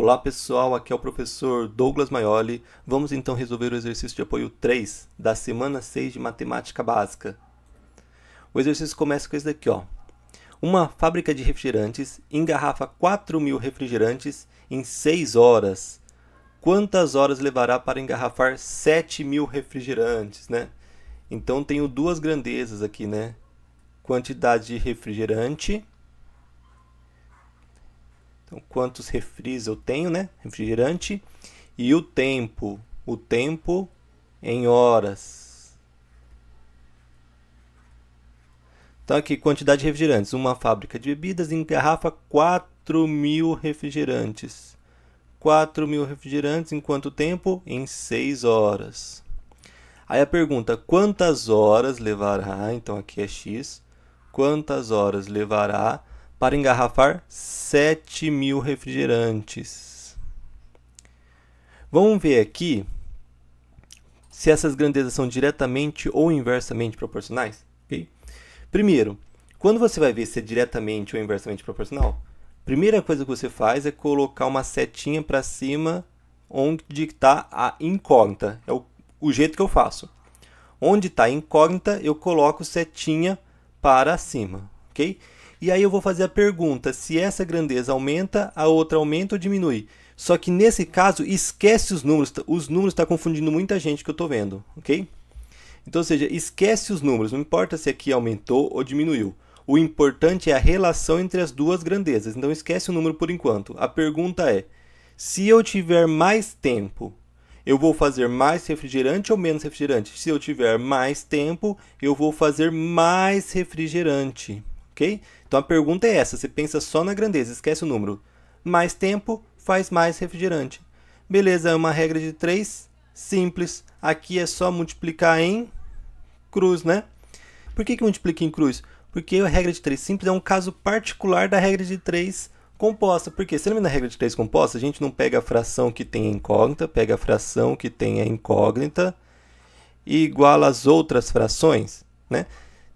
Olá pessoal, aqui é o professor Douglas Maioli. Vamos então resolver o exercício de apoio 3 da semana 6 de matemática básica. O exercício começa com esse daqui, ó. Uma fábrica de refrigerantes engarrafa 4 mil refrigerantes em 6 horas. Quantas horas levará para engarrafar 7 mil refrigerantes, né? Então tenho duas grandezas aqui, né? Quantidade de refrigerante então, quantos refris eu tenho, né? Refrigerante. E o tempo. O tempo em horas. Então, aqui, quantidade de refrigerantes. Uma fábrica de bebidas engarrafa 4 mil refrigerantes. 4 mil refrigerantes em quanto tempo? Em 6 horas. Aí a pergunta, quantas horas levará? Então aqui é x. Quantas horas levará para engarrafar 7 mil refrigerantes. Vamos ver aqui se essas grandezas são diretamente ou inversamente proporcionais. Okay? Primeiro, quando você vai ver se é diretamente ou inversamente proporcional, a primeira coisa que você faz é colocar uma setinha para cima onde está a incógnita. É o, o jeito que eu faço. Onde está a incógnita, eu coloco setinha para cima. ok? E aí eu vou fazer a pergunta se essa grandeza aumenta, a outra aumenta ou diminui. Só que nesse caso, esquece os números. Os números estão tá confundindo muita gente que eu estou vendo, ok? Então, ou seja, esquece os números. Não importa se aqui aumentou ou diminuiu. O importante é a relação entre as duas grandezas. Então, esquece o número por enquanto. A pergunta é, se eu tiver mais tempo, eu vou fazer mais refrigerante ou menos refrigerante? Se eu tiver mais tempo, eu vou fazer mais refrigerante ok? Então a pergunta é essa, você pensa só na grandeza, esquece o número. Mais tempo faz mais refrigerante. Beleza, é uma regra de 3, simples. Aqui é só multiplicar em cruz, né? Por que, que multiplica em cruz? Porque a regra de 3 simples é um caso particular da regra de 3 composta. Porque, se lembra da regra de 3 composta? A gente não pega a fração que tem a incógnita, pega a fração que tem a incógnita e iguala as outras frações, né?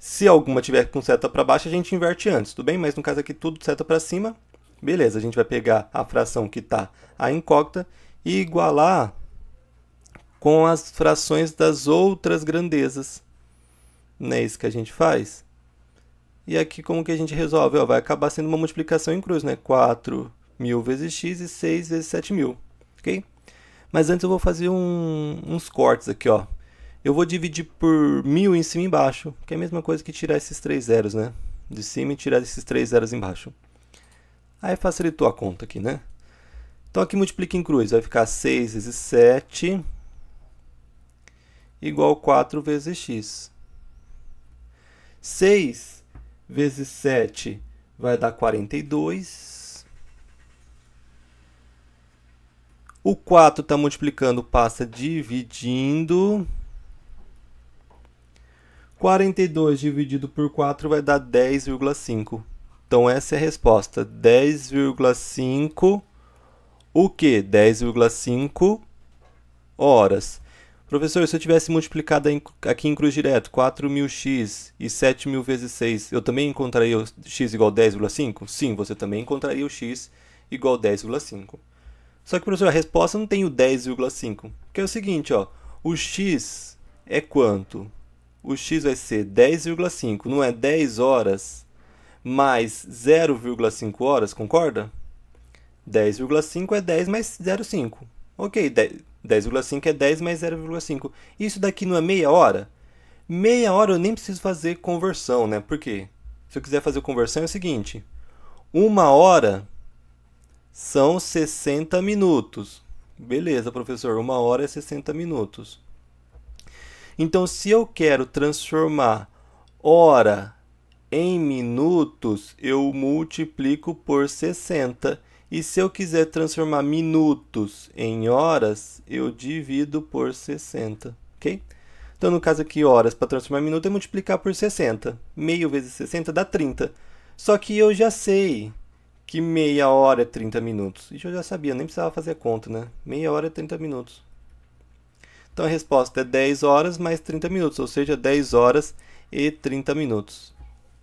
Se alguma tiver com seta para baixo, a gente inverte antes, tudo bem? Mas no caso aqui tudo seta para cima. Beleza, a gente vai pegar a fração que está a incógnita e igualar com as frações das outras grandezas. Não é isso que a gente faz? E aqui como que a gente resolve? Ó, vai acabar sendo uma multiplicação em cruz, né? 4 mil vezes x e 6 vezes 7.000, mil, ok? Mas antes eu vou fazer um, uns cortes aqui, ó. Eu vou dividir por mil em cima e embaixo, que é a mesma coisa que tirar esses três zeros, né? De cima e tirar esses três zeros embaixo. Aí facilitou a conta aqui, né? Então aqui multiplica em cruz, vai ficar 6 vezes 7 igual 4 vezes x. 6 vezes 7 vai dar 42. O 4 está multiplicando, passa dividindo. 42 dividido por 4 vai dar 10,5. Então essa é a resposta, 10,5 o que? 10,5 horas. Professor, se eu tivesse multiplicado aqui em cruz direto 4.000x e 7.000 vezes 6, eu também encontraria o x igual a 10,5? Sim, você também encontraria o x igual a 10,5. Só que, professor, a resposta não tem o 10,5, que é o seguinte, ó, o x é quanto? o x vai ser 10,5, não é 10 horas mais 0,5 horas, concorda? 10,5 é 10 mais 0,5. Ok, 10,5 é 10 mais 0,5. Isso daqui não é meia hora? Meia hora eu nem preciso fazer conversão, né? Por quê? Se eu quiser fazer conversão é o seguinte. Uma hora são 60 minutos. Beleza, professor. Uma hora é 60 minutos. Então, se eu quero transformar hora em minutos, eu multiplico por 60. E se eu quiser transformar minutos em horas, eu divido por 60, ok? Então, no caso aqui, horas para transformar em minuto é multiplicar por 60. Meio vezes 60 dá 30. Só que eu já sei que meia hora é 30 minutos. Isso eu já sabia, nem precisava fazer a conta, né? Meia hora é 30 minutos. Então a resposta é 10 horas mais 30 minutos, ou seja, 10 horas e 30 minutos.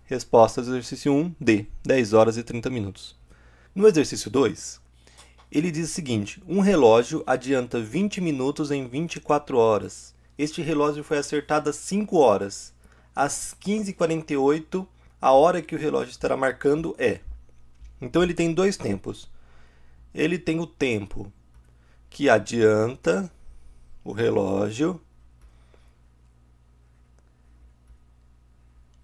Resposta do exercício 1, D, 10 horas e 30 minutos. No exercício 2, ele diz o seguinte: um relógio adianta 20 minutos em 24 horas. Este relógio foi acertado às 5 horas. Às 15h48, a hora que o relógio estará marcando é. Então ele tem dois tempos. Ele tem o tempo que adianta o relógio.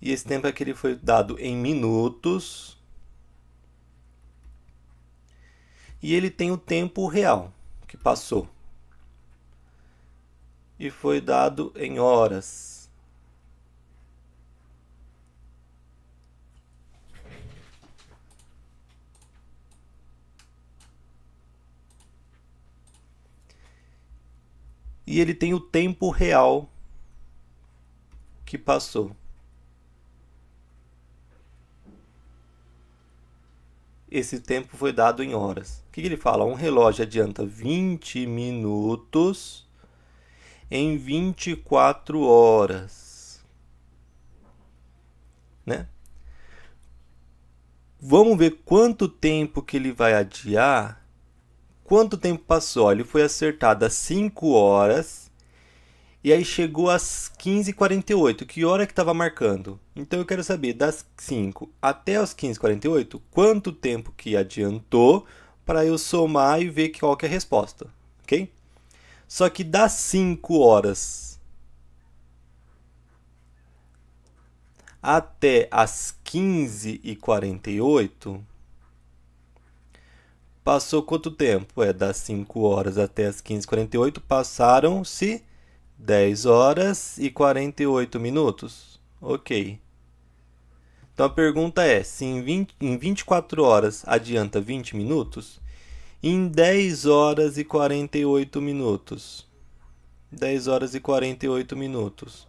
E esse tempo aqui é ele foi dado em minutos. E ele tem o tempo real que passou. E foi dado em horas. e ele tem o tempo real que passou. Esse tempo foi dado em horas. O que ele fala? Um relógio adianta 20 minutos em 24 horas. Né? Vamos ver quanto tempo que ele vai adiar Quanto tempo passou? Ele foi acertado às 5 horas e aí chegou às 15h48. Que hora que estava marcando? Então eu quero saber, das 5 até as 15h48, quanto tempo que adiantou para eu somar e ver qual é a resposta, ok? Só que das 5 horas até as 15h48 Passou quanto tempo? É das 5 horas até as 15h48. Passaram-se 10 horas e 48 minutos. Ok. Então a pergunta é: se em, 20, em 24 horas adianta 20 minutos, em 10 horas e 48 minutos. 10 horas e 48 minutos.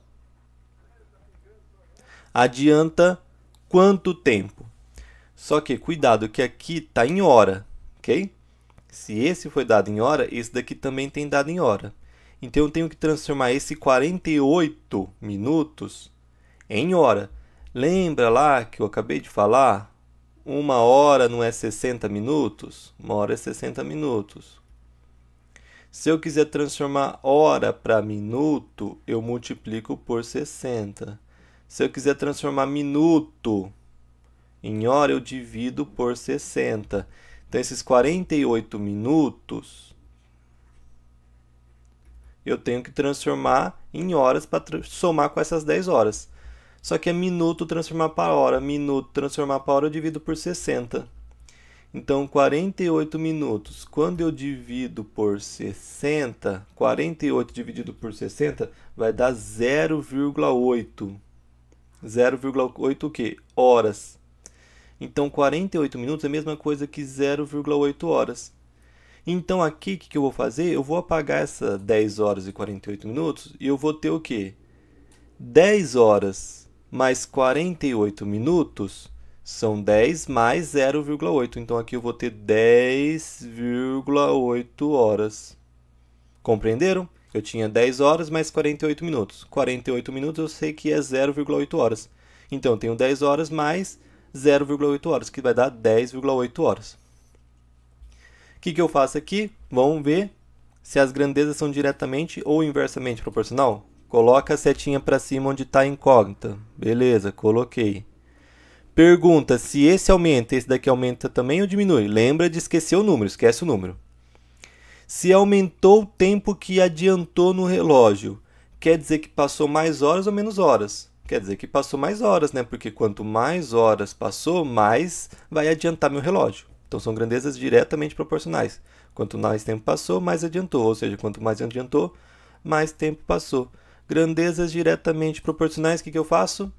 Adianta quanto tempo? Só que cuidado que aqui está em hora, ok? Se esse foi dado em hora, esse daqui também tem dado em hora. Então eu tenho que transformar esse 48 minutos em hora. Lembra lá que eu acabei de falar? Uma hora não é 60 minutos? Uma hora é 60 minutos. Se eu quiser transformar hora para minuto, eu multiplico por 60. Se eu quiser transformar minuto em hora, eu divido por 60. Então, esses 48 minutos eu tenho que transformar em horas para somar com essas 10 horas. Só que é minuto transformar para hora, minuto transformar para hora, eu divido por 60. Então, 48 minutos. Quando eu divido por 60, 48 dividido por 60 vai dar 0,8. 0,8 o quê? Horas. Então 48 minutos é a mesma coisa que 0,8 horas. Então aqui o que, eu vou fazer? Eu vou apagar essa 10 horas e 48 minutos e eu vou ter o quê? 10 horas mais 48 minutos são 10 mais 0,8. Então aqui eu vou ter 10,8 horas. Compreenderam? Eu tinha 10 horas mais 48 minutos. 48 minutos eu sei que é 0,8 horas. Então eu tenho 10 horas mais 0,8 horas, que vai dar 10,8 horas. O que, que eu faço aqui? Vamos ver se as grandezas são diretamente ou inversamente proporcional. Coloca a setinha para cima onde está incógnita. Beleza, coloquei. Pergunta se esse aumenta, esse daqui aumenta também ou diminui. Lembra de esquecer o número, esquece o número. Se aumentou o tempo que adiantou no relógio, quer dizer que passou mais horas ou menos horas. Quer dizer que passou mais horas, né? Porque quanto mais horas passou, mais vai adiantar meu relógio. Então são grandezas diretamente proporcionais. Quanto mais tempo passou, mais adiantou. Ou seja, quanto mais adiantou, mais tempo passou. Grandezas diretamente proporcionais, o que, que eu faço?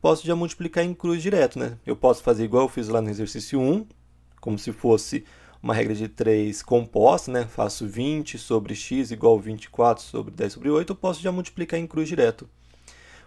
Posso já multiplicar em cruz direto, né? Eu posso fazer igual eu fiz lá no exercício 1, como se fosse uma regra de 3 composta, né? Faço 20 sobre x igual 24 sobre 10 sobre 8, eu posso já multiplicar em cruz direto.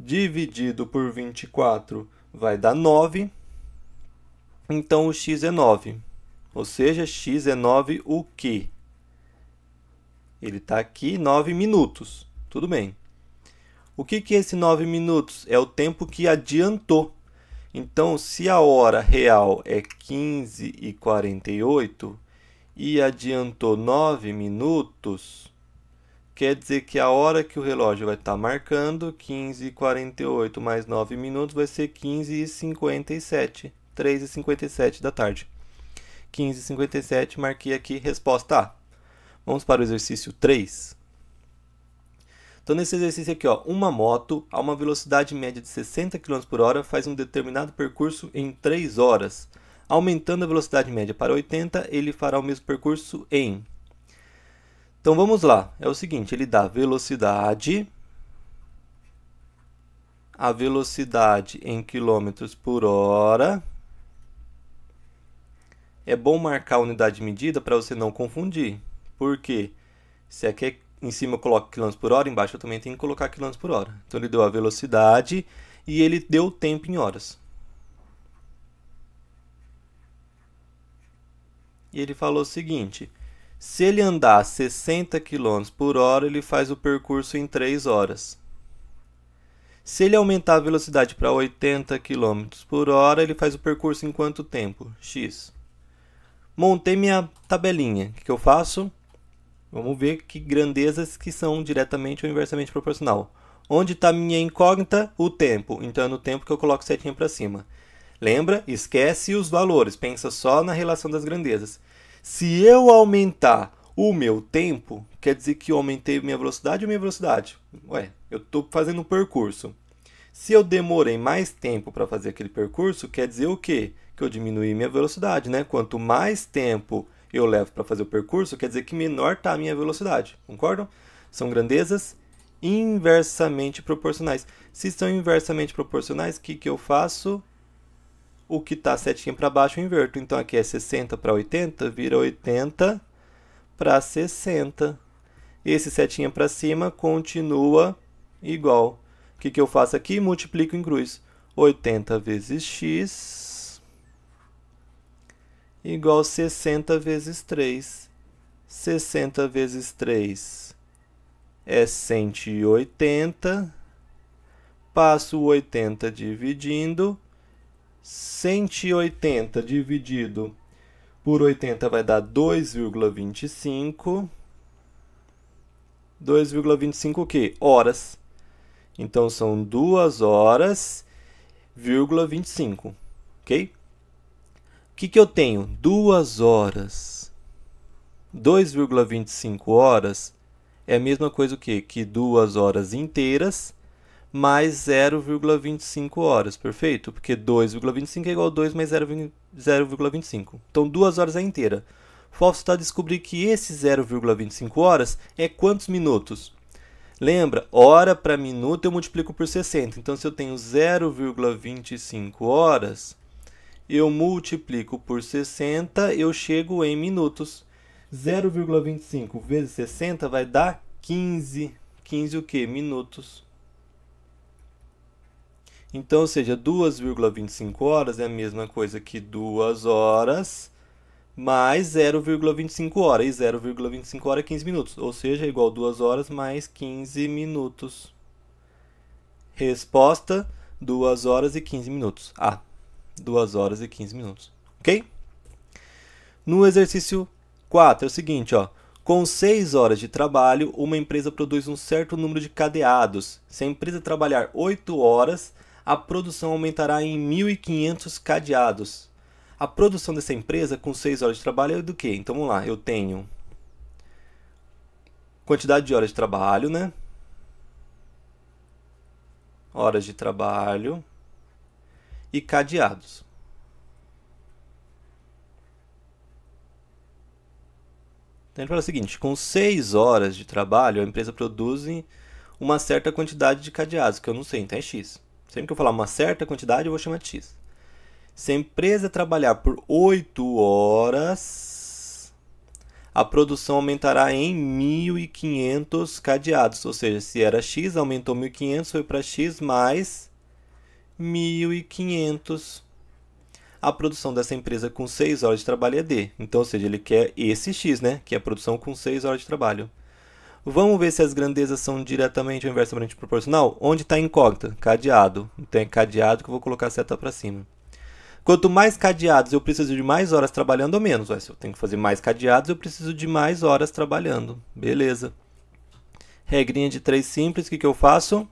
dividido por 24 vai dar 9. Então o x é 9. Ou seja, x é 9 o quê? Ele está aqui 9 minutos. Tudo bem. O que, que é esse 9 minutos? É o tempo que adiantou. Então, se a hora real é 15 h 48 e adiantou 9 minutos, Quer dizer que a hora que o relógio vai estar tá marcando, 15 e 48 mais 9 minutos, vai ser 15 e 57, 3 e 57 da tarde. 15 e 57, marquei aqui resposta A. Vamos para o exercício 3. Então, nesse exercício aqui, ó, uma moto a uma velocidade média de 60 km por hora faz um determinado percurso em 3 horas. Aumentando a velocidade média para 80, ele fará o mesmo percurso em então vamos lá. É o seguinte, ele dá velocidade. A velocidade em quilômetros por hora. É bom marcar a unidade de medida para você não confundir. porque Se aqui é em cima eu coloco quilômetros por hora, embaixo eu também tenho que colocar quilômetros por hora. Então ele deu a velocidade e ele deu o tempo em horas. E ele falou o seguinte: se ele andar 60 km por hora, ele faz o percurso em 3 horas. Se ele aumentar a velocidade para 80 km por hora, ele faz o percurso em quanto tempo? X. Montei minha tabelinha. O que eu faço? Vamos ver que grandezas que são diretamente ou inversamente proporcional. Onde está minha incógnita? O tempo. Então é no tempo que eu coloco setinha para cima. Lembra? Esquece os valores. Pensa só na relação das grandezas. Se eu aumentar o meu tempo, quer dizer que eu aumentei minha velocidade ou minha velocidade? Ué, eu estou fazendo um percurso. Se eu demorei mais tempo para fazer aquele percurso, quer dizer o quê? Que eu diminuí minha velocidade, né? Quanto mais tempo eu levo para fazer o percurso, quer dizer que menor está a minha velocidade, concordam? São grandezas inversamente proporcionais. Se são inversamente proporcionais, o que, que eu faço? o que está setinha para baixo eu inverto. Então aqui é 60 para 80, vira 80 para 60. Esse setinha para cima continua igual. O que, que eu faço aqui? Multiplico em cruz. 80 vezes x igual 60 vezes 3. 60 vezes 3 é 180. Passo 80 dividindo 180 dividido por 80 vai dar 2,25. 2,25 o quê? Horas. Então são 2 horas, vírgula 25, ok? O que, que eu tenho? 2 horas. 2,25 horas é a mesma coisa que, que 2 horas inteiras mais 0,25 horas, perfeito? Porque 2,25 é igual a 2 mais 0,25. Então, 2 horas é inteira. Falso está descobrir que esse 0,25 horas é quantos minutos? Lembra, hora para minuto eu multiplico por 60. Então, se eu tenho 0,25 horas, eu multiplico por 60, eu chego em minutos. 0,25 vezes 60 vai dar 15. 15 o quê? Minutos. Então, ou seja, 2,25 horas é a mesma coisa que 2 horas mais 0,25 horas. E 0,25 horas é 15 minutos. Ou seja, é igual 2 horas mais 15 minutos. Resposta: 2 horas e 15 minutos. Ah, 2 horas e 15 minutos. Ok? No exercício 4 é o seguinte, ó. Com 6 horas de trabalho, uma empresa produz um certo número de cadeados. Se a empresa trabalhar 8 horas, a produção aumentará em 1.500 cadeados. A produção dessa empresa com 6 horas de trabalho é do quê? Então vamos lá, eu tenho quantidade de horas de trabalho, né? Horas de trabalho e cadeados. Então ele fala o seguinte: com 6 horas de trabalho, a empresa produz uma certa quantidade de cadeados, que eu não sei, então é X. Sempre que eu falar uma certa quantidade, eu vou chamar de X. Se a empresa trabalhar por 8 horas, a produção aumentará em 1.500 cadeados. Ou seja, se era X, aumentou 1.500, foi para X mais 1.500. A produção dessa empresa com 6 horas de trabalho é D. Então, ou seja, ele quer esse X, né? Que é a produção com 6 horas de trabalho. Vamos ver se as grandezas são diretamente ou inversamente proporcional? Onde está incógnita? Cadeado. Então é cadeado que eu vou colocar a seta para cima. Quanto mais cadeados eu preciso de mais horas trabalhando ou menos? Ué, se eu tenho que fazer mais cadeados, eu preciso de mais horas trabalhando. Beleza. Regrinha de 3 simples, o que, que eu faço?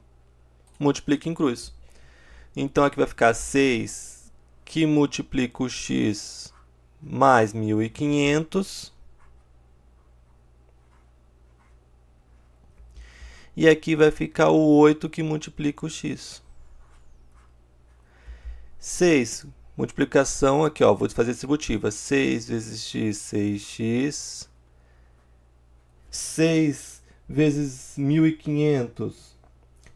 Multiplico em cruz. Então aqui vai ficar 6 que multiplica o x mais 1500 E aqui vai ficar o 8 que multiplica o x. 6. Multiplicação aqui, ó, vou fazer distributiva. 6 vezes x, 6x. 6 vezes 1.500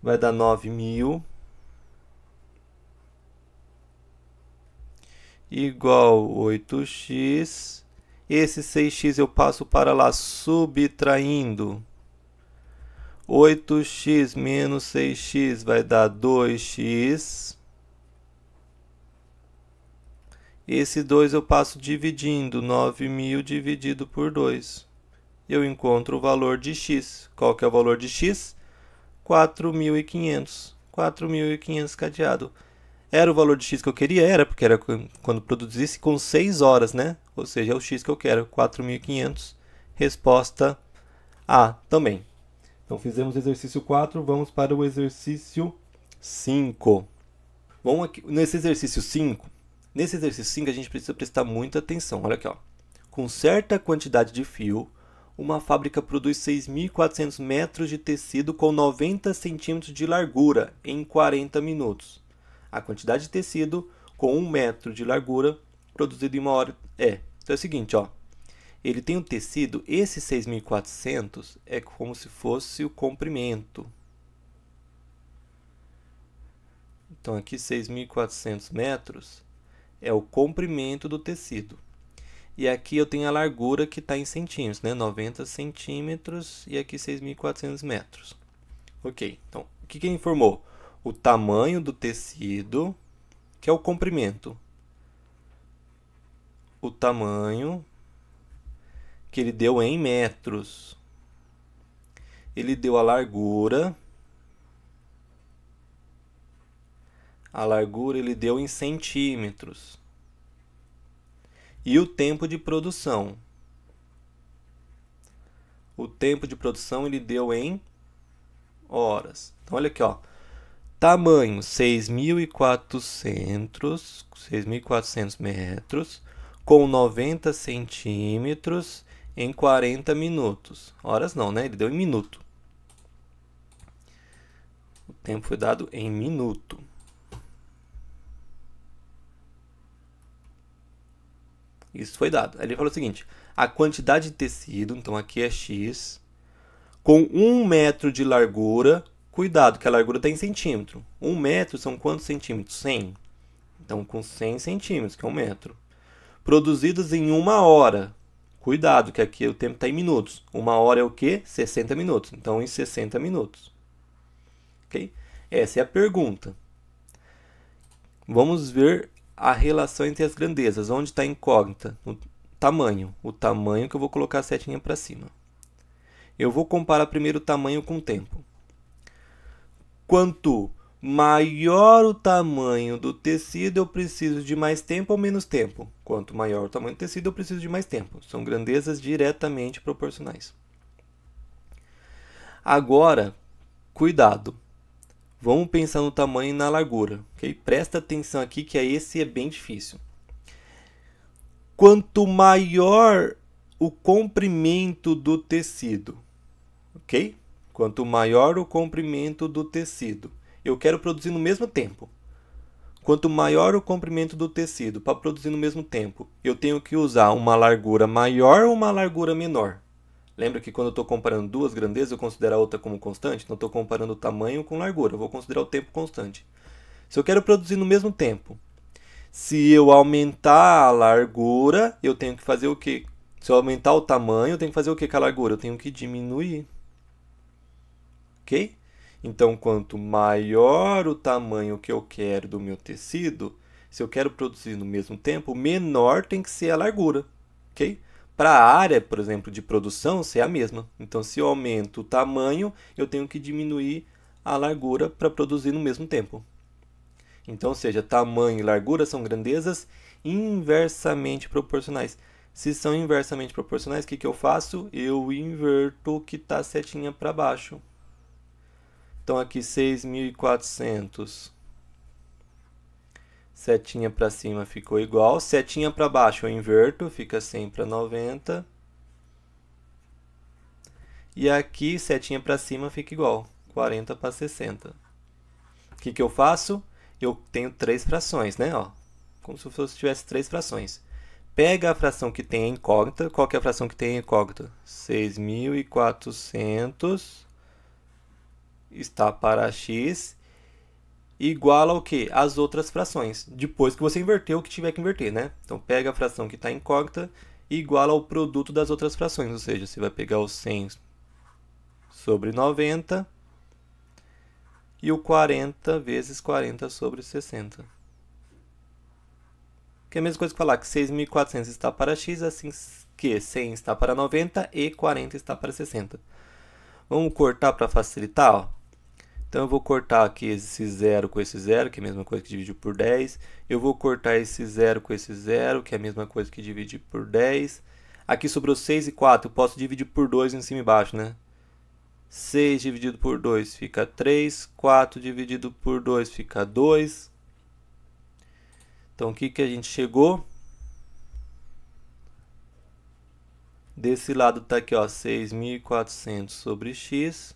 vai dar 9.000. Igual 8x. Esse 6x eu passo para lá subtraindo. 8x menos 6x vai dar 2x. Esse 2 eu passo dividindo, 9.000 dividido por 2. Eu encontro o valor de x. Qual que é o valor de x? 4.500. 4.500 cadeado. Era o valor de x que eu queria? Era, porque era quando produzisse com 6 horas, né? Ou seja, é o x que eu quero, 4.500. Resposta A também. Então fizemos o exercício 4, vamos para o exercício 5. Bom, aqui, nesse exercício 5, nesse exercício 5 a gente precisa prestar muita atenção. Olha aqui, ó. Com certa quantidade de fio, uma fábrica produz 6.400 metros de tecido com 90 centímetros de largura em 40 minutos. A quantidade de tecido com 1 metro de largura produzido em uma hora é. Então é o seguinte, ó ele tem um tecido, esse 6400 é como se fosse o comprimento. Então aqui 6400 metros é o comprimento do tecido. E aqui eu tenho a largura que está em centímetros, né? 90 centímetros e aqui 6.400 metros. Ok, então o que, que ele informou? O tamanho do tecido, que é o comprimento. O tamanho que ele deu em metros. Ele deu a largura. A largura ele deu em centímetros. E o tempo de produção. O tempo de produção ele deu em horas. Então olha aqui, ó. Tamanho 6.400 6.400 metros com 90 centímetros em 40 minutos. Horas não, né? Ele deu em minuto. O tempo foi dado em minuto. Isso foi dado. Ele falou o seguinte: a quantidade de tecido, então aqui é x, com um metro de largura. Cuidado, que a largura está em centímetro. Um metro são quantos centímetros? 100. Então, com 100 centímetros, que é um metro. Produzidos em uma hora. Cuidado, que aqui o tempo está em minutos. Uma hora é o quê? 60 minutos. Então, em 60 minutos. Ok? Essa é a pergunta. Vamos ver a relação entre as grandezas. Onde está a incógnita? No tamanho. O tamanho que eu vou colocar a setinha para cima. Eu vou comparar primeiro o tamanho com o tempo. Quanto maior o tamanho do tecido, eu preciso de mais tempo ou menos tempo. Quanto maior o tamanho do tecido, eu preciso de mais tempo. São grandezas diretamente proporcionais. Agora, cuidado. Vamos pensar no tamanho e na largura. Okay? Presta atenção aqui que esse é bem difícil. Quanto maior o comprimento do tecido, ok? Quanto maior o comprimento do tecido, eu quero produzir no mesmo tempo. Quanto maior o comprimento do tecido para produzir no mesmo tempo, eu tenho que usar uma largura maior ou uma largura menor. Lembra que quando eu estou comparando duas grandezas, eu considero a outra como constante? Não estou comparando tamanho com largura, eu vou considerar o tempo constante. Se eu quero produzir no mesmo tempo, se eu aumentar a largura, eu tenho que fazer o quê? Se eu aumentar o tamanho, eu tenho que fazer o quê com a largura? Eu tenho que diminuir. Ok? Então, quanto maior o tamanho que eu quero do meu tecido, se eu quero produzir no mesmo tempo, menor tem que ser a largura, ok? Para a área, por exemplo, de produção, ser a mesma. Então, se eu aumento o tamanho, eu tenho que diminuir a largura para produzir no mesmo tempo. Então, ou seja, tamanho e largura são grandezas inversamente proporcionais. Se são inversamente proporcionais, o que, que eu faço? Eu inverto o que está setinha para baixo. Então aqui 6.400. Setinha para cima ficou igual. Setinha para baixo eu inverto, fica 100 para 90. E aqui, setinha para cima fica igual, 40 para 60. O que, que eu faço? Eu tenho três frações, né? Ó, como se eu tivesse três frações. Pega a fração que tem a incógnita. Qual que é a fração que tem a incógnita? 6.400 está para x igual ao que? As outras frações, depois que você inverteu o que tiver que inverter, né? Então, pega a fração que está incógnita e iguala ao produto das outras frações, ou seja, você vai pegar o 100 sobre 90 e o 40 vezes 40 sobre 60. Que é a mesma coisa que falar que 6.400 está para x, assim que 100 está para 90 e 40 está para 60. Vamos cortar para facilitar, ó. Então eu vou cortar aqui esse zero com esse zero, que é a mesma coisa que divide por 10. Eu vou cortar esse zero com esse zero, que é a mesma coisa que divide por 10. Aqui sobrou 6 e 4, eu posso dividir por 2 em cima e embaixo, né? 6 dividido por 2 fica 3, 4 dividido por 2 fica 2. Então o que, que a gente chegou? Desse lado está aqui, ó, 6.400 sobre x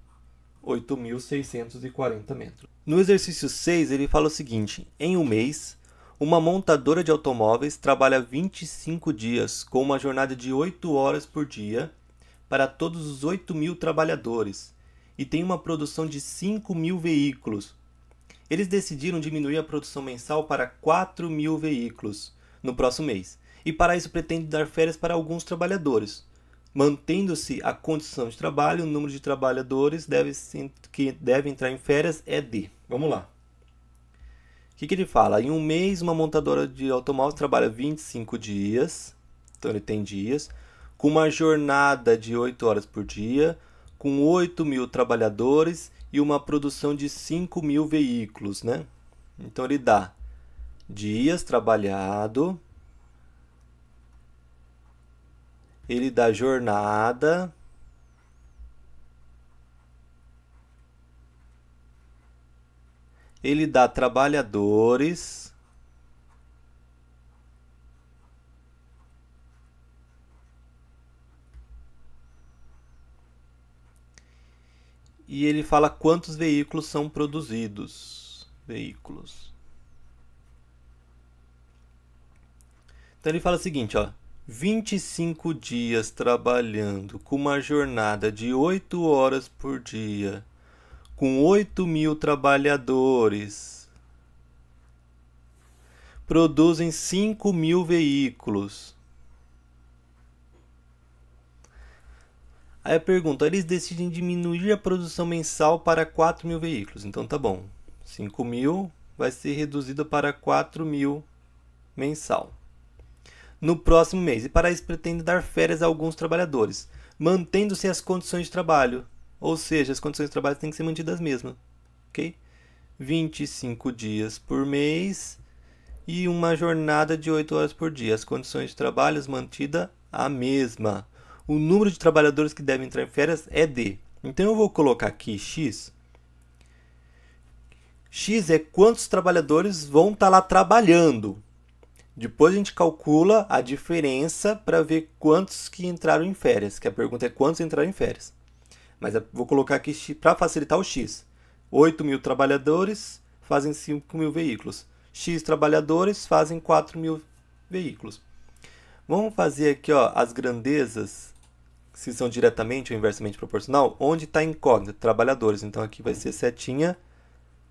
8.640 metros. No exercício 6, ele fala o seguinte: em um mês, uma montadora de automóveis trabalha 25 dias com uma jornada de 8 horas por dia para todos os 8 mil trabalhadores e tem uma produção de 5 mil veículos. Eles decidiram diminuir a produção mensal para 4 mil veículos no próximo mês e, para isso, pretendem dar férias para alguns trabalhadores. Mantendo-se a condição de trabalho, o número de trabalhadores deve, que deve entrar em férias é de. Vamos lá. O que, que ele fala? Em um mês, uma montadora de automóveis trabalha 25 dias, então ele tem dias, com uma jornada de 8 horas por dia, com 8 mil trabalhadores e uma produção de 5 mil veículos, né? Então ele dá dias trabalhado ele dá jornada. Ele dá trabalhadores. E ele fala quantos veículos são produzidos. Veículos. Então ele fala o seguinte, ó. 25 dias trabalhando com uma jornada de 8 horas por dia, com 8 mil trabalhadores, produzem 5 mil veículos. Aí a pergunta, eles decidem diminuir a produção mensal para 4 mil veículos. Então tá bom, 5 mil vai ser reduzido para 4 mil mensal no próximo mês, e para isso pretende dar férias a alguns trabalhadores, mantendo-se as condições de trabalho. Ou seja, as condições de trabalho têm que ser mantidas mesmas. Ok? 25 dias por mês e uma jornada de 8 horas por dia. As condições de trabalho mantida a mesma. O número de trabalhadores que devem entrar em férias é D. Então eu vou colocar aqui X. X é quantos trabalhadores vão estar tá lá trabalhando. Depois a gente calcula a diferença para ver quantos que entraram em férias, que a pergunta é quantos entraram em férias. Mas vou colocar aqui para facilitar o X. 8 mil trabalhadores fazem 5 mil veículos. X trabalhadores fazem 4 mil veículos. Vamos fazer aqui ó, as grandezas, se são diretamente ou inversamente proporcional, onde está incógnita, trabalhadores. Então aqui vai ser setinha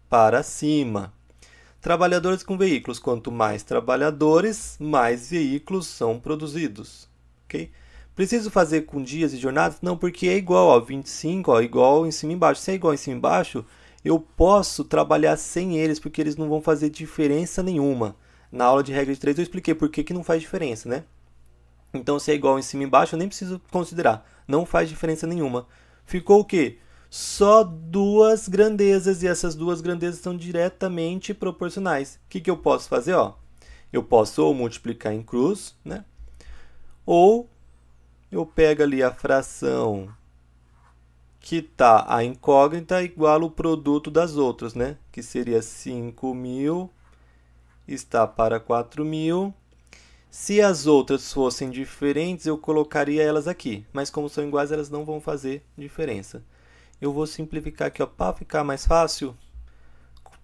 para cima. Trabalhadores com veículos. Quanto mais trabalhadores, mais veículos são produzidos. Okay? Preciso fazer com dias e jornadas? Não, porque é igual, ó, 25, ó, igual em cima e embaixo. Se é igual em cima e embaixo, eu posso trabalhar sem eles, porque eles não vão fazer diferença nenhuma. Na aula de regra de 3 eu expliquei por que, que não faz diferença, né? Então, se é igual em cima e embaixo, eu nem preciso considerar. Não faz diferença nenhuma. Ficou o quê? só duas grandezas e essas duas grandezas são diretamente proporcionais. O que, que eu posso fazer? Ó? Eu posso ou multiplicar em cruz, né? ou eu pego ali a fração que está a incógnita igual o produto das outras, né? que seria 5.000 está para 4.000. Se as outras fossem diferentes, eu colocaria elas aqui, mas como são iguais, elas não vão fazer diferença eu vou simplificar aqui para ficar mais fácil.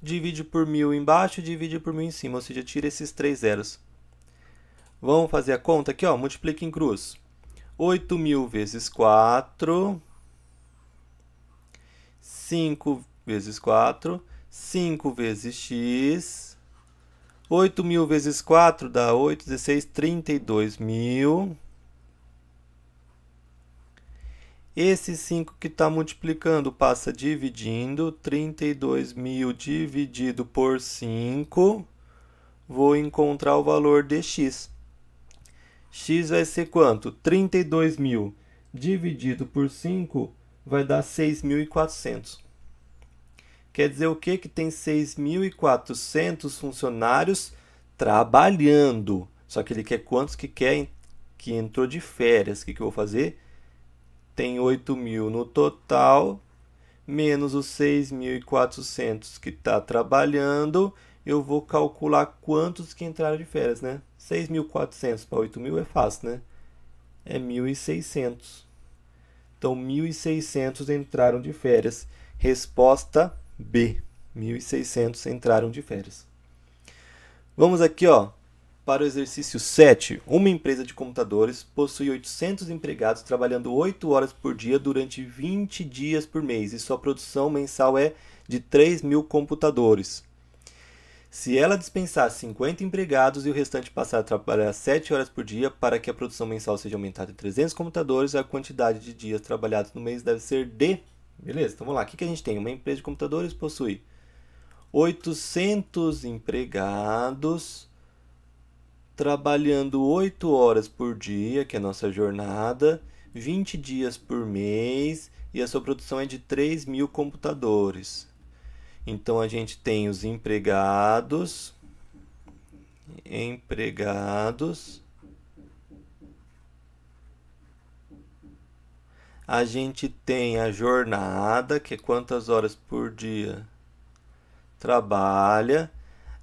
Divide por 1.000 embaixo, e divide por 1.000 em cima, ou seja, tira esses três zeros. Vamos fazer a conta aqui, ó, multiplica em cruz. 8.000 vezes 4, 5 vezes 4, 5 vezes x, 8.000 vezes 4 dá 8, 16, 32 Esse 5 que está multiplicando passa dividindo. 32.000 mil dividido por 5. Vou encontrar o valor de x. x vai ser quanto? 32.000 mil dividido por 5 vai dar 6.400. Quer dizer o quê? Que tem 6.400 funcionários trabalhando. Só que ele quer quantos que quer que entrou de férias. O que, que eu vou fazer? tem 8 mil no total, menos os 6.400 que está trabalhando, eu vou calcular quantos que entraram de férias, né? 6.400 para 8.000 é fácil, né? É 1.600. Então, 1.600 entraram de férias. Resposta B. 1.600 entraram de férias. Vamos aqui, ó, para o exercício 7, uma empresa de computadores possui 800 empregados trabalhando 8 horas por dia durante 20 dias por mês e sua produção mensal é de 3 mil computadores. Se ela dispensar 50 empregados e o restante passar a trabalhar 7 horas por dia para que a produção mensal seja aumentada em 300 computadores, a quantidade de dias trabalhados no mês deve ser de. Beleza, então vamos lá. O que a gente tem? Uma empresa de computadores possui 800 empregados trabalhando 8 horas por dia, que é a nossa jornada, 20 dias por mês e a sua produção é de 3 mil computadores. Então a gente tem os empregados, empregados, a gente tem a jornada, que é quantas horas por dia trabalha,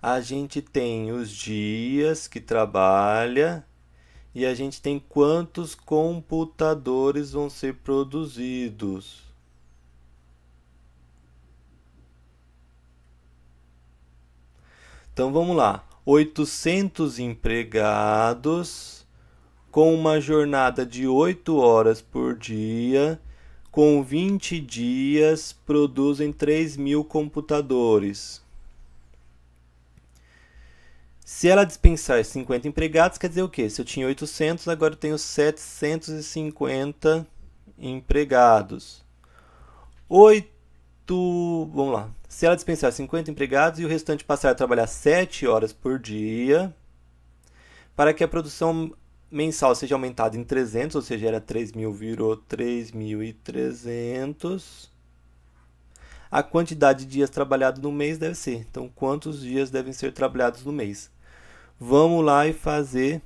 a gente tem os dias que trabalha e a gente tem quantos computadores vão ser produzidos. Então vamos lá, 800 empregados com uma jornada de 8 horas por dia, com 20 dias, produzem 3 mil computadores. Se ela dispensar 50 empregados, quer dizer o quê? Se eu tinha 800, agora eu tenho 750 empregados. 8, vamos lá. Se ela dispensar 50 empregados e o restante passar a trabalhar 7 horas por dia, para que a produção mensal seja aumentada em 300, ou seja, era 3.000, virou 3.300. A quantidade de dias trabalhados no mês deve ser. Então, quantos dias devem ser trabalhados no mês? vamos lá e fazer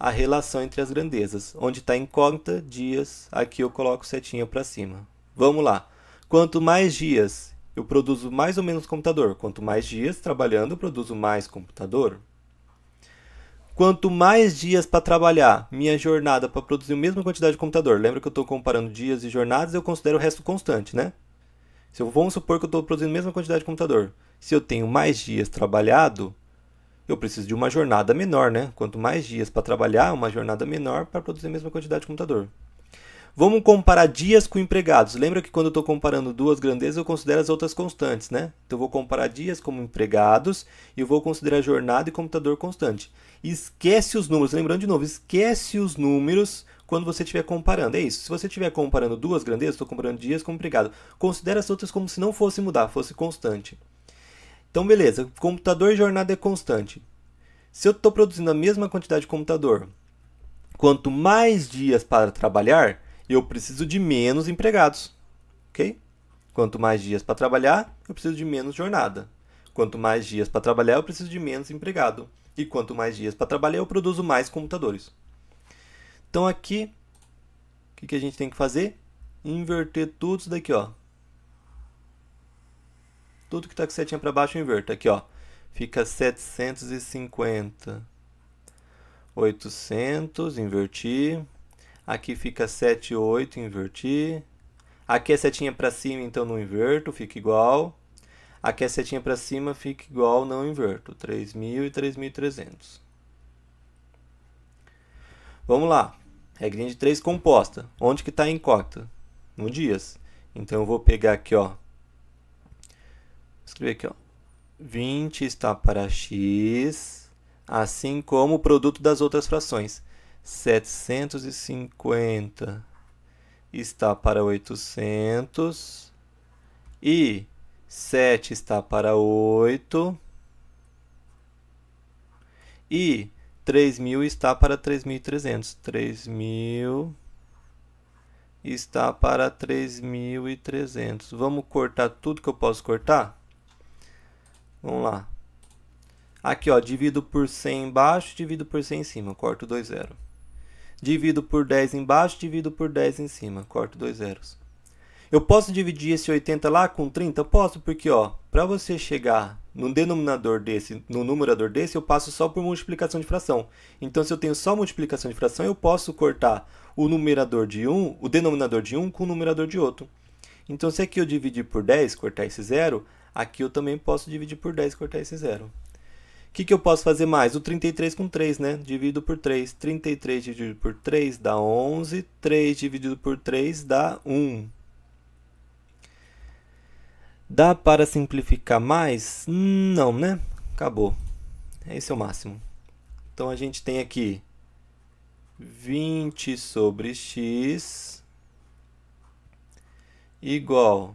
a relação entre as grandezas. Onde está incógnita, dias, aqui eu coloco setinha para cima. Vamos lá. Quanto mais dias eu produzo mais ou menos computador. Quanto mais dias trabalhando, eu produzo mais computador. Quanto mais dias para trabalhar, minha jornada para produzir a mesma quantidade de computador. Lembra que eu estou comparando dias e jornadas, eu considero o resto constante, né? Se eu, vamos supor que eu estou produzindo a mesma quantidade de computador. Se eu tenho mais dias trabalhado, eu preciso de uma jornada menor, né? Quanto mais dias para trabalhar, uma jornada menor para produzir a mesma quantidade de computador. Vamos comparar dias com empregados. Lembra que quando eu estou comparando duas grandezas, eu considero as outras constantes, né? Então eu vou comparar dias como empregados e eu vou considerar jornada e computador constante. Esquece os números, lembrando de novo, esquece os números quando você estiver comparando. É isso. Se você estiver comparando duas grandezas, estou comparando dias com empregado, Considera as outras como se não fosse mudar, fosse constante. Então, beleza, computador e jornada é constante. Se eu estou produzindo a mesma quantidade de computador, quanto mais dias para trabalhar, eu preciso de menos empregados. Ok? Quanto mais dias para trabalhar, eu preciso de menos jornada. Quanto mais dias para trabalhar, eu preciso de menos empregado. E quanto mais dias para trabalhar, eu produzo mais computadores. Então aqui, o que, que a gente tem que fazer? Inverter tudo isso daqui, ó. Tudo que está com setinha para baixo eu inverto. Aqui, ó. Fica 750. 800, inverti. Aqui fica 78, inverti. Aqui é setinha para cima, então não inverto, fica igual. Aqui é setinha para cima, fica igual, não inverto. 3.000 e 3.300. Vamos lá. Regrinha de 3 composta. Onde que está a incógnita? No dias. Então eu vou pegar aqui, ó, escrever aqui, ó. 20 está para x, assim como o produto das outras frações. 750 está para 800 e 7 está para 8 e 3.000 está para 3.300. 3.000 está para 3.300. Vamos cortar tudo que eu posso cortar? Vamos lá. Aqui, ó, divido por 100 embaixo, divido por 100 em cima, corto dois zeros. Divido por 10 embaixo, divido por 10 em cima, corto dois zeros. Eu posso dividir esse 80 lá com 30? Posso, porque ó, para você chegar no denominador desse, no numerador desse, eu passo só por multiplicação de fração. Então, se eu tenho só multiplicação de fração, eu posso cortar o numerador de um, o denominador de um com o numerador de outro. Então, se aqui eu dividir por 10, cortar esse zero, Aqui eu também posso dividir por 10 e cortar esse zero. O que, que eu posso fazer mais? O 33 com 3, né? Divido por 3. 33 dividido por 3 dá 11. 3 dividido por 3 dá 1. Dá para simplificar mais? Não, né? Acabou. Esse é o máximo. Então a gente tem aqui 20 sobre x igual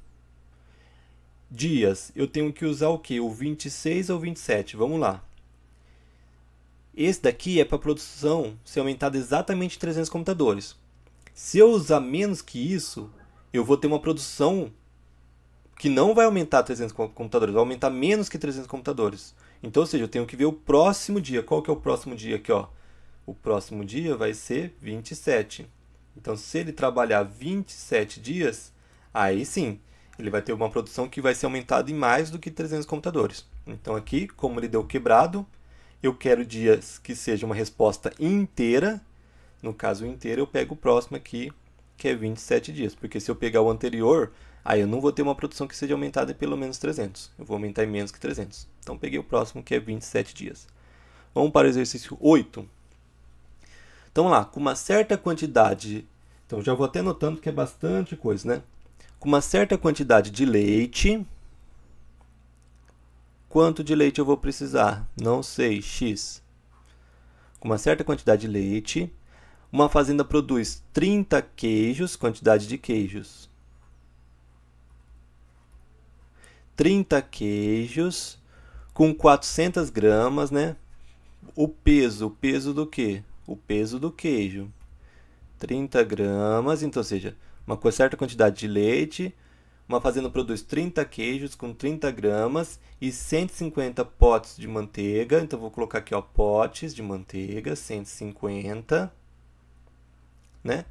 Dias, eu tenho que usar o que? O 26 ou 27? Vamos lá. Esse daqui é para produção ser aumentado exatamente 300 computadores. Se eu usar menos que isso, eu vou ter uma produção que não vai aumentar 300 computadores, vai aumentar menos que 300 computadores. Então, ou seja, eu tenho que ver o próximo dia. Qual que é o próximo dia aqui, ó? O próximo dia vai ser 27. Então, se ele trabalhar 27 dias, aí sim, ele vai ter uma produção que vai ser aumentada em mais do que 300 computadores. Então aqui, como ele deu quebrado, eu quero dias que seja uma resposta inteira. No caso inteira, eu pego o próximo aqui, que é 27 dias. Porque se eu pegar o anterior, aí eu não vou ter uma produção que seja aumentada em pelo menos 300. Eu vou aumentar em menos que 300. Então peguei o próximo, que é 27 dias. Vamos para o exercício 8. Então lá, com uma certa quantidade... Então já vou até notando que é bastante coisa, né? com uma certa quantidade de leite. Quanto de leite eu vou precisar? Não sei, X. Com uma certa quantidade de leite, uma fazenda produz 30 queijos, quantidade de queijos. 30 queijos com 400 gramas, né? O peso, o peso do que? O peso do queijo. 30 gramas, então, ou seja, uma certa quantidade de leite. Uma fazenda produz 30 queijos com 30 gramas e 150 potes de manteiga. Então, vou colocar aqui, ó, potes de manteiga, 150, né?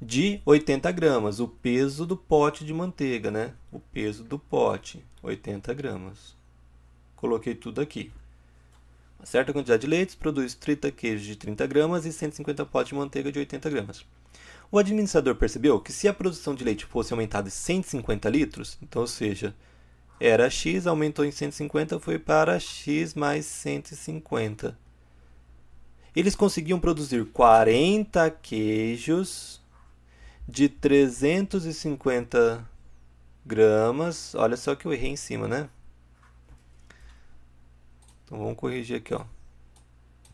De 80 gramas, o peso do pote de manteiga, né? O peso do pote, 80 gramas. Coloquei tudo aqui. Uma certa quantidade de leite produz 30 queijos de 30 gramas e 150 potes de manteiga de 80 gramas. O administrador percebeu que se a produção de leite fosse aumentada em 150 litros, então, ou seja, era x, aumentou em 150, foi para x mais 150. Eles conseguiam produzir 40 queijos de 350 gramas. Olha só que eu errei em cima, né? Então vamos corrigir aqui, ó.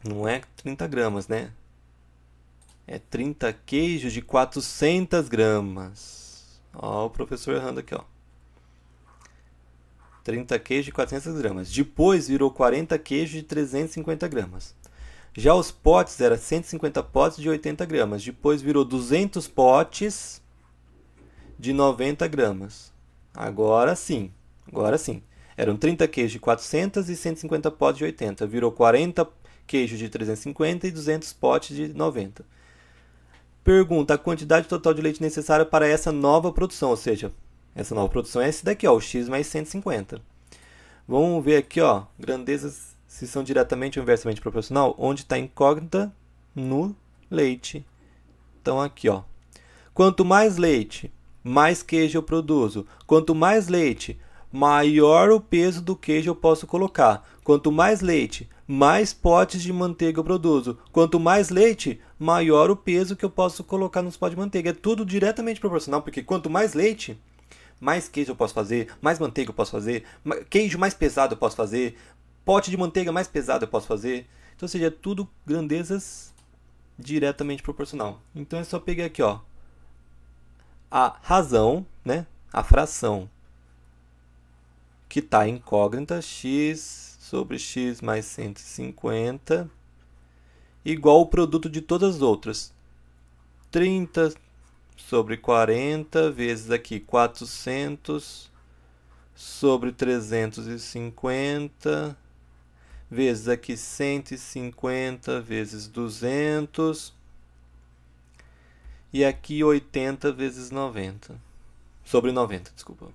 Não é 30 gramas, né? é 30 queijos de 400 gramas. Ó, o professor errando aqui, ó. 30 queijos de 400 gramas. Depois virou 40 queijos de 350 gramas. Já os potes eram 150 potes de 80 gramas. Depois virou 200 potes de 90 gramas. Agora sim, agora sim. Eram 30 queijos de 400 e 150 potes de 80. Virou 40 queijos de 350 e 200 potes de 90. Pergunta a quantidade total de leite necessária para essa nova produção, ou seja, essa nova produção é esse daqui, ó, o x mais 150. Vamos ver aqui, ó, grandezas se são diretamente ou inversamente proporcional, onde está incógnita no leite. Então aqui, ó. Quanto mais leite, mais queijo eu produzo. Quanto mais leite, maior o peso do queijo eu posso colocar. Quanto mais leite, mais potes de manteiga eu produzo. Quanto mais leite, maior o peso que eu posso colocar nos pó de manteiga. É tudo diretamente proporcional, porque quanto mais leite, mais queijo eu posso fazer, mais manteiga eu posso fazer, queijo mais pesado eu posso fazer, pote de manteiga mais pesado eu posso fazer. Então, ou seja, é tudo grandezas diretamente proporcional. Então é só pegar aqui, ó, a razão, né? A fração que está incógnita, x sobre x mais 150 igual o produto de todas as outras. 30 sobre 40 vezes aqui 400 sobre 350 vezes aqui 150 vezes 200 e aqui 80 vezes 90 sobre 90, desculpa.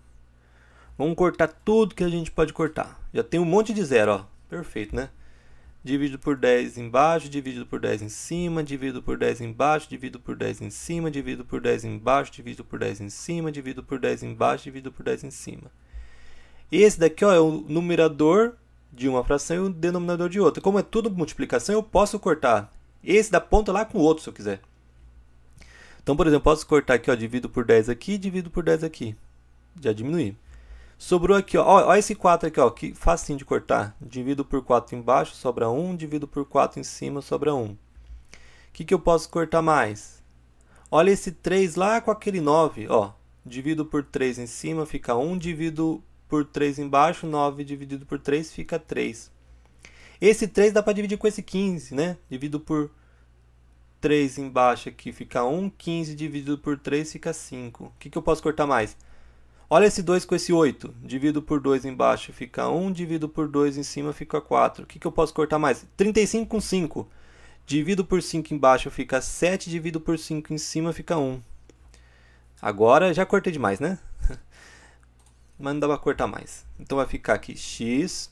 Vamos cortar tudo que a gente pode cortar. Já tem um monte de zero, ó. Perfeito, né? dividido por 10 embaixo, dividido por 10 em cima, dividido por 10 embaixo, dividido por 10 em cima, dividido por 10 embaixo, dividido por 10 em cima, dividido por 10 embaixo, dividido por 10 em cima. Esse daqui ó, é o numerador de uma fração e o denominador de outra. Como é tudo multiplicação, eu posso cortar esse da ponta lá com o outro, se eu quiser. Então, por exemplo, posso cortar aqui, ó, divido por 10 aqui, divido por 10 aqui. Já diminui. Sobrou aqui, ó, ó, esse 4 aqui, ó, que facinho de cortar. Divido por 4 embaixo, sobra 1. Divido por 4 em cima, sobra 1. O que, que eu posso cortar mais? Olha esse 3 lá com aquele 9, ó. Divido por 3 em cima, fica 1. Divido por 3 embaixo, 9 dividido por 3 fica 3. Esse 3 dá para dividir com esse 15, né? Divido por 3 embaixo aqui fica 1, 15 dividido por 3 fica 5. O que, que eu posso cortar mais? Olha esse 2 com esse 8. Divido por 2 embaixo fica 1, divido por 2 em cima fica 4. O que, que eu posso cortar mais? 35 com 5. Divido por 5 embaixo fica 7, divido por 5 em cima fica 1. Agora já cortei demais, né? Mas não dá para cortar mais. Então vai ficar aqui x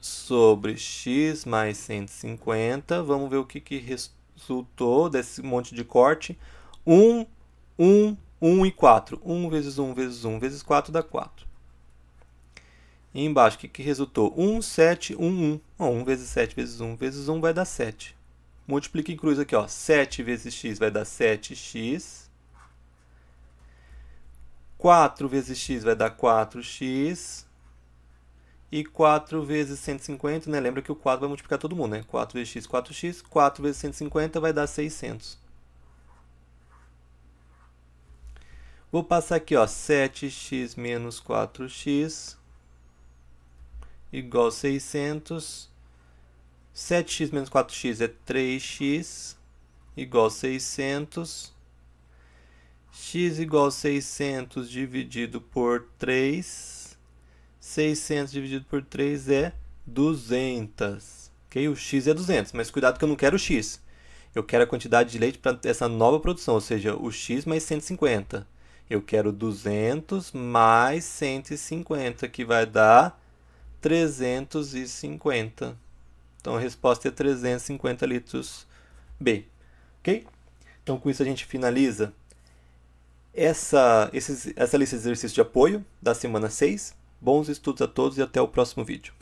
sobre x mais 150. Vamos ver o que, que resultou desse monte de corte. 1, 1, 1 e 4. 1 vezes 1 vezes 1 vezes 4 dá 4. E embaixo, o que, que resultou? 1, 7, 1, 1. Ó, 1 vezes 7 vezes 1 vezes 1 vai dar 7. Multiplica em cruz aqui, ó. 7 vezes x vai dar 7x. 4 vezes x vai dar 4x. E 4 vezes 150, né? Lembra que o 4 vai multiplicar todo mundo, né? 4 vezes x, 4x. 4 vezes 150 vai dar 600. Vou passar aqui, ó, 7x menos 4x igual 600. 7x menos 4x é 3x igual 600. x igual 600 dividido por 3. 600 dividido por 3 é 200. Okay? O x é 200, mas cuidado que eu não quero o x. Eu quero a quantidade de leite para essa nova produção, ou seja, o x mais 150. Eu quero 200 mais 150, que vai dar 350. Então, a resposta é 350 litros B. Ok? Então, com isso a gente finaliza essa, esses, essa lista de exercícios de apoio da semana 6. Bons estudos a todos e até o próximo vídeo.